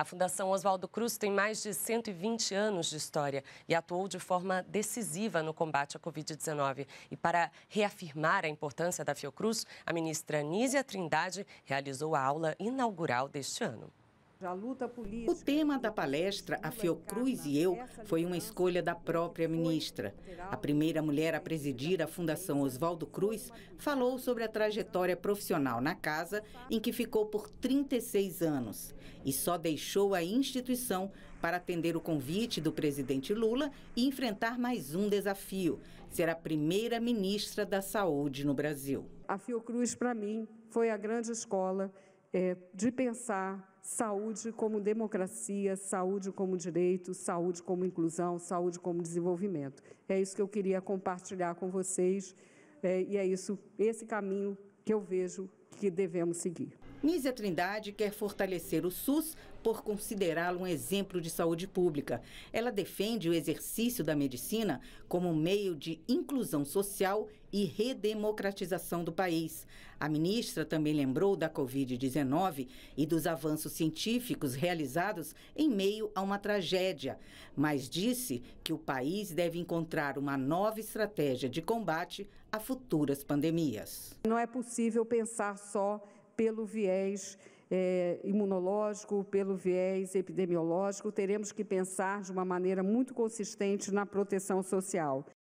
A Fundação Oswaldo Cruz tem mais de 120 anos de história e atuou de forma decisiva no combate à Covid-19. E para reafirmar a importância da Fiocruz, a ministra Nízia Trindade realizou a aula inaugural deste ano. O tema da palestra, a Fiocruz e eu, foi uma escolha da própria ministra. A primeira mulher a presidir a Fundação Oswaldo Cruz falou sobre a trajetória profissional na casa, em que ficou por 36 anos, e só deixou a instituição para atender o convite do presidente Lula e enfrentar mais um desafio: ser a primeira ministra da Saúde no Brasil. A Fiocruz, para mim, foi a grande escola é, de pensar saúde como democracia, saúde como direito, saúde como inclusão, saúde como desenvolvimento. É isso que eu queria compartilhar com vocês é, e é isso, esse caminho que eu vejo que devemos seguir. Nízia Trindade quer fortalecer o SUS por considerá-lo um exemplo de saúde pública. Ela defende o exercício da medicina como meio de inclusão social e redemocratização do país. A ministra também lembrou da Covid-19 e dos avanços científicos realizados em meio a uma tragédia, mas disse que o país deve encontrar uma nova estratégia de combate a futuras pandemias. Não é possível pensar só pelo viés é, imunológico, pelo viés epidemiológico, teremos que pensar de uma maneira muito consistente na proteção social.